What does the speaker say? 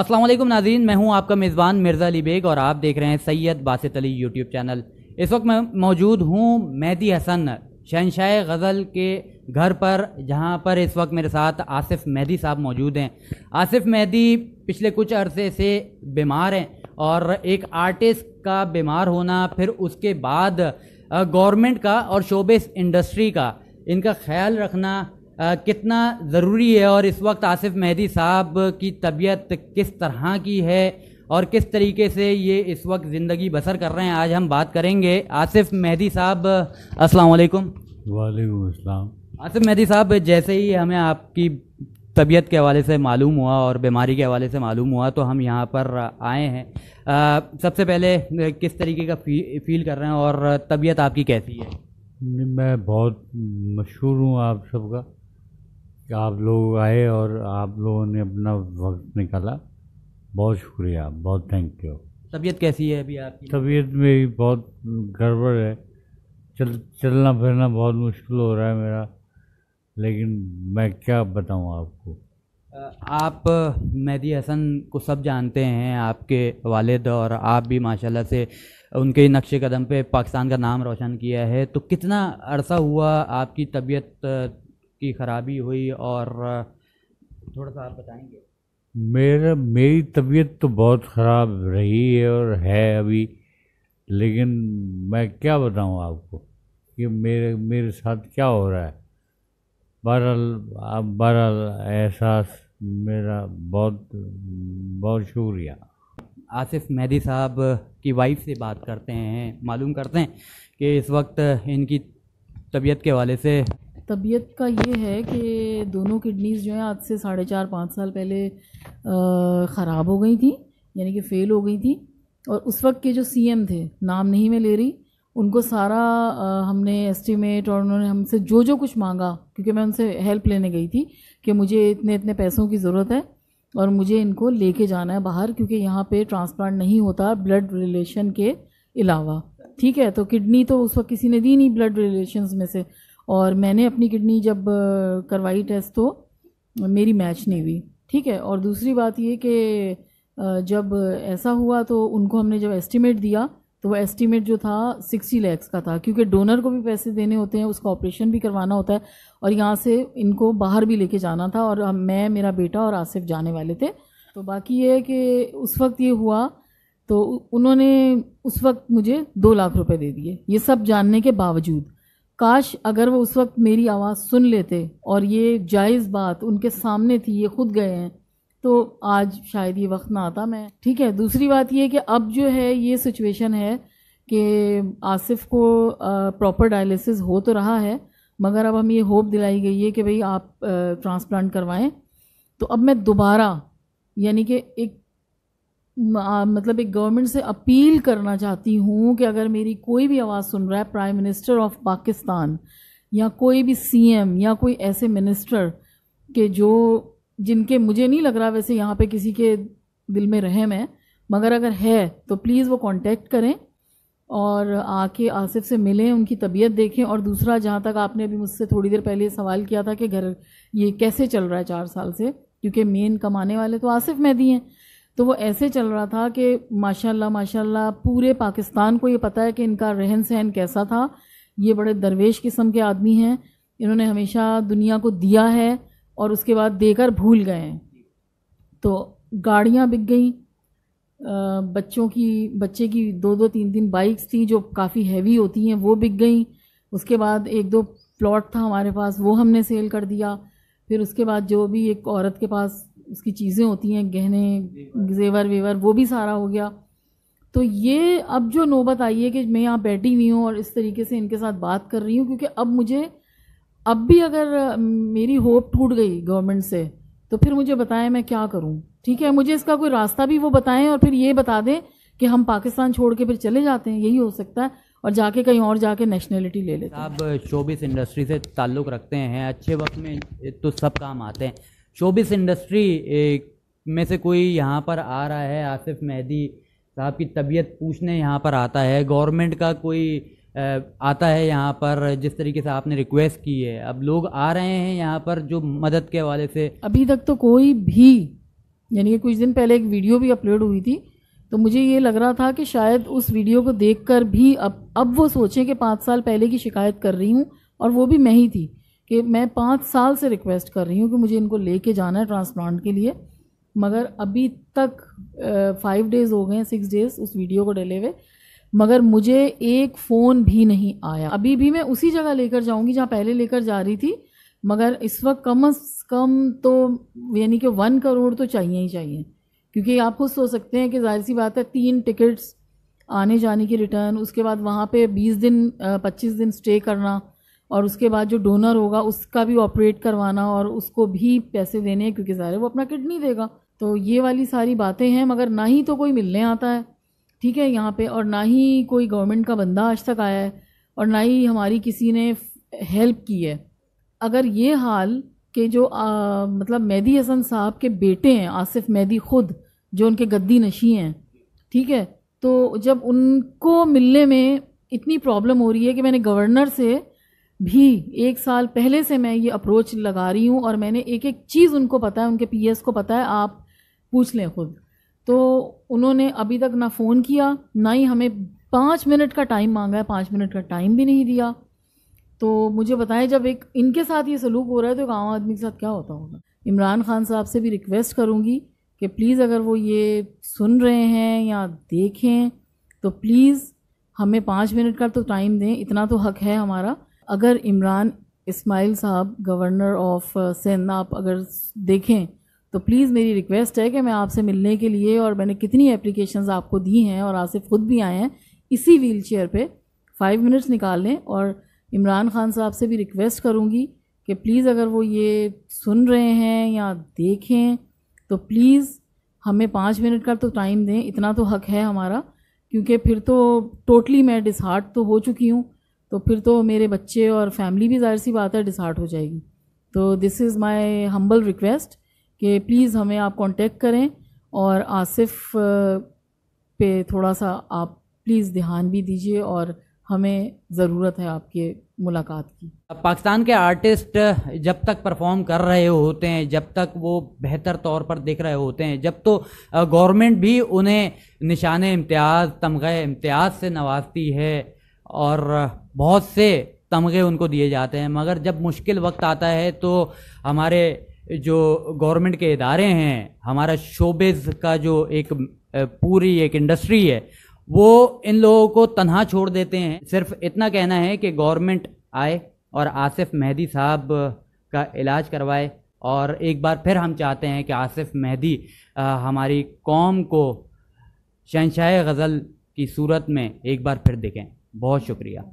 असलम नाजीन मैं हूं आपका मेज़बान मिर्ज़ा अली बेग और आप देख रहे हैं सैयद बासित अली यूट्यूब चैनल इस वक्त मैं मौजूद हूं मेहदी हसन शहनशाह गज़ल के घर पर जहां पर इस वक्त मेरे साथ आसिफ मेहदी साहब मौजूद हैं आसिफ मेहदी पिछले कुछ अरसे से बीमार हैं और एक आर्टिस्ट का बीमार होना फिर उसके बाद गवर्नमेंट का और शोबिस इंडस्ट्री का इनका ख्याल रखना कितना ज़रूरी है और इस वक्त आसिफ मेहदी साहब की तबीयत किस तरह की है और किस तरीके से ये इस वक्त ज़िंदगी बसर कर रहे हैं आज हम बात करेंगे आसिफ मेहदी साहब अस्सलाम वालेकुम वालेकुम अस्सलाम आसिफ मेहदी साहब जैसे ही हमें आपकी तबीयत के हवाले से मालूम हुआ और बीमारी के हवाले से मालूम हुआ तो हम यहाँ पर आए हैं सबसे पहले किस तरीके का फी, फील कर रहे हैं और तबीयत आपकी कैसी है मैं बहुत मशहूर हूँ आप सबका कि आप लोग आए और आप लोगों ने अपना वक्त निकाला बहुत शुक्रिया बहुत थैंक यू तबीयत कैसी है अभी आपकी तबीयत मेरी बहुत गड़बड़ है चल चलना फिरना बहुत मुश्किल हो रहा है मेरा लेकिन मैं क्या बताऊँ आपको आप मेहदी हसन को सब जानते हैं आपके वालिद और आप भी माशाल्लाह से उनके नक्शे कदम पे पाकिस्तान का नाम रोशन किया है तो कितना अरसा हुआ आपकी तबीयत की ख़राबी हुई और थोड़ा सा आप बताएंगे मेरा मेरी तबीयत तो बहुत ख़राब रही है और है अभी लेकिन मैं क्या बताऊं आपको कि मेरे मेरे साथ क्या हो रहा है बहरहाल बहरहाल एहसास मेरा बहुत बहुत शुक्रिया आसिफ मेहदी साहब की वाइफ से बात करते हैं मालूम करते हैं कि इस वक्त इनकी तबीयत के हवाले से तबीयत का ये है कि दोनों किडनीज़ जो हैं आज से साढ़े चार पाँच साल पहले ख़राब हो गई थी यानी कि फ़ेल हो गई थी और उस वक्त के जो सीएम थे नाम नहीं मैं ले रही उनको सारा आ, हमने एस्टीमेट और उन्होंने हमसे जो जो कुछ मांगा क्योंकि मैं उनसे हेल्प लेने गई थी कि मुझे इतने इतने पैसों की ज़रूरत है और मुझे इनको लेके जाना है बाहर क्योंकि यहाँ पे ट्रांसप्लांट नहीं होता ब्लड रिलेशन के अलावा ठीक है तो किडनी तो उस वक्त किसी ने दी नहीं ब्लड रिलेशन में से और मैंने अपनी किडनी जब करवाई टेस्ट तो मेरी मैच नहीं हुई ठीक है और दूसरी बात ये कि जब ऐसा हुआ तो उनको हमने जब एस्टिमेट दिया तो वो एस्टिमेट जो था सिक्सटी लैक्स का था क्योंकि डोनर को भी पैसे देने होते हैं उसका ऑपरेशन भी करवाना होता है और यहाँ से इनको बाहर भी लेके जाना था और मैं मेरा बेटा और आसिफ जाने वाले थे तो बाकी ये है कि उस वक्त ये हुआ तो उन्होंने उस वक्त मुझे दो लाख रुपए दे दिए ये सब जानने के बावजूद काश अगर वो उस वक्त मेरी आवाज़ सुन लेते और ये जायज़ बात उनके सामने थी ये खुद गए हैं तो आज शायद ये वक्त ना आता मैं ठीक है दूसरी बात ये कि अब जो है ये सिचुएशन है कि आसिफ को प्रॉपर डायलिसिस हो तो रहा है मगर अब हमें ये होप दिलाई गई है कि भाई आप ट्रांसप्लांट करवाएं तो अब मैं दोबारा यानी कि एक मतलब एक गवर्नमेंट से अपील करना चाहती हूँ कि अगर मेरी कोई भी आवाज़ सुन रहा है प्राइम मिनिस्टर ऑफ पाकिस्तान या कोई भी सीएम या कोई ऐसे मिनिस्टर के जो जिनके मुझे नहीं लग रहा वैसे यहाँ पे किसी के दिल में रहम है मगर अगर है तो प्लीज़ वो कांटेक्ट करें और आके आसिफ से मिलें उनकी तबीयत देखें और दूसरा जहाँ तक आपने अभी मुझसे थोड़ी देर पहले सवाल किया था कि घर ये कैसे चल रहा है चार साल से क्योंकि मेन कमाने वाले तो आसिफ मैदी हैं तो वो ऐसे चल रहा था कि माशाल्लाह माशाल्लाह पूरे पाकिस्तान को ये पता है कि इनका रहन सहन कैसा था ये बड़े दरवेश किस्म के आदमी हैं इन्होंने हमेशा दुनिया को दिया है और उसके बाद देकर भूल गए हैं तो गाड़ियाँ बिक गई बच्चों की बच्चे की दो दो तीन तीन बाइक्स थी जो काफ़ी हैवी होती हैं वो बिक गई उसके बाद एक दो प्लॉट था हमारे पास वो हमने सेल कर दिया फिर उसके बाद जो भी एक औरत के पास उसकी चीज़ें होती हैं गहने जेवर वेवर वो भी सारा हो गया तो ये अब जो नौबत आई है कि मैं यहाँ बैठी हुई हूँ और इस तरीके से इनके साथ बात कर रही हूँ क्योंकि अब मुझे अब भी अगर मेरी होप टूट गई गवर्नमेंट से तो फिर मुझे बताएं मैं क्या करूँ ठीक है मुझे इसका कोई रास्ता भी वो बताएं और फिर ये बता दें कि हम पाकिस्तान छोड़ के फिर चले जाते हैं यही हो सकता है और जाके कहीं और जाके नेशनलिटी ले लेते हैं आप शोबिस इंडस्ट्री से ताल्लुक़ रखते हैं अच्छे वक्त में तो सब काम आते हैं शोबिस इंडस्ट्री में से कोई यहाँ पर आ रहा है आसिफ मेहदी साहब की तबीयत पूछने यहाँ पर आता है गवर्नमेंट का कोई आता है यहाँ पर जिस तरीके से आपने रिक्वेस्ट की है अब लोग आ रहे हैं यहाँ पर जो मदद के हवाले से अभी तक तो कोई भी यानी कि कुछ दिन पहले एक वीडियो भी अपलोड हुई थी तो मुझे ये लग रहा था कि शायद उस वीडियो को देखकर भी अब अब वो सोचें कि पाँच साल पहले की शिकायत कर रही हूँ और वो भी मैं ही थी कि मैं पाँच साल से रिक्वेस्ट कर रही हूँ कि मुझे इनको लेके जाना है ट्रांसप्लांट के लिए मगर अभी तक फाइव डेज़ हो गए हैं सिक्स डेज़ उस वीडियो को डले हुए मगर मुझे एक फ़ोन भी नहीं आया अभी भी मैं उसी जगह लेकर जाऊँगी जहाँ पहले लेकर जा रही थी मगर इस वक्त कम अज़ कम तो यानी कि वन करोड़ तो चाहिए ही चाहिए क्योंकि आप खुद सोच सकते हैं कि जाहिर सी बात है तीन टिकट्स आने जाने की रिटर्न उसके बाद वहाँ पे 20 दिन 25 दिन स्टे करना और उसके बाद जो डोनर होगा उसका भी ऑपरेट करवाना और उसको भी पैसे देने क्योंकि ज़ाहिर वो अपना किडनी देगा तो ये वाली सारी बातें हैं मगर ना ही तो कोई मिलने आता है ठीक है यहाँ पे और ना ही कोई गवर्नमेंट का बंदा आज तक आया है और ना ही हमारी किसी ने हेल्प की है अगर ये हाल के जो आ, मतलब मेहदी हसन साहब के बेटे हैं आसिफ मेहदी खुद जो उनके गद्दी नशी हैं ठीक है तो जब उनको मिलने में इतनी प्रॉब्लम हो रही है कि मैंने गवर्नर से भी एक साल पहले से मैं ये अप्रोच लगा रही हूँ और मैंने एक एक चीज़ उनको पता है उनके पी को पता है आप पूछ लें खुद तो उन्होंने अभी तक ना फ़ोन किया ना ही हमें पाँच मिनट का टाइम मांगा है पाँच मिनट का टाइम भी नहीं दिया तो मुझे बताएं जब एक इनके साथ ये सलूक हो रहा है तो एक आम आदमी के साथ क्या होता होगा इमरान खान साहब से भी रिक्वेस्ट करूँगी कि प्लीज़ अगर वो ये सुन रहे हैं या देखें तो प्लीज़ हमें पाँच मिनट का तो टाइम दें इतना तो हक है हमारा अगर इमरान इस्माइल साहब गवर्नर ऑफ सिंध आप अगर देखें तो प्लीज़ मेरी रिक्वेस्ट है कि मैं आपसे मिलने के लिए और मैंने कितनी एप्लीकेशंस आपको दी हैं और आसिफ ख़ुद भी आए हैं इसी व्हील चेयर पर फ़ाइव मिनट्स निकाल लें और इमरान खान साहब से भी रिक्वेस्ट करूँगी कि प्लीज़ अगर वो ये सुन रहे हैं या देखें तो प्लीज़ हमें पाँच मिनट का तो टाइम दें इतना तो हक है हमारा क्योंकि फिर तो टोटली मैं डिसहार्ट तो हो चुकी हूँ तो फिर तो मेरे बच्चे और फैमिली भी जाहिर सी बात है डिसहार्ट हो जाएगी तो this is my humble request कि प्लीज़ हमें आप कांटेक्ट करें और आसिफ पे थोड़ा सा आप प्लीज़ ध्यान भी दीजिए और हमें ज़रूरत है आपके मुलाकात की पाकिस्तान के आर्टिस्ट जब तक परफॉर्म कर रहे होते हैं जब तक वो बेहतर तौर पर देख रहे होते हैं जब तो गवर्नमेंट भी उन्हें निशान इम्तियाज़ तमग़ इम्तियाज़ से नवाजती है और बहुत से तमगे उनको दिए जाते हैं मगर जब मुश्किल वक्त आता है तो हमारे जो गवर्नमेंट के इदारे हैं हमारा शोबेज का जो एक पूरी एक इंडस्ट्री है वो इन लोगों को तनहा छोड़ देते हैं सिर्फ इतना कहना है कि गवर्नमेंट आए और आसिफ मेहदी साहब का इलाज करवाए और एक बार फिर हम चाहते हैं कि आसिफ मेहदी हमारी कौम को शहनशाह गज़ल की सूरत में एक बार फिर दिखें बहुत शुक्रिया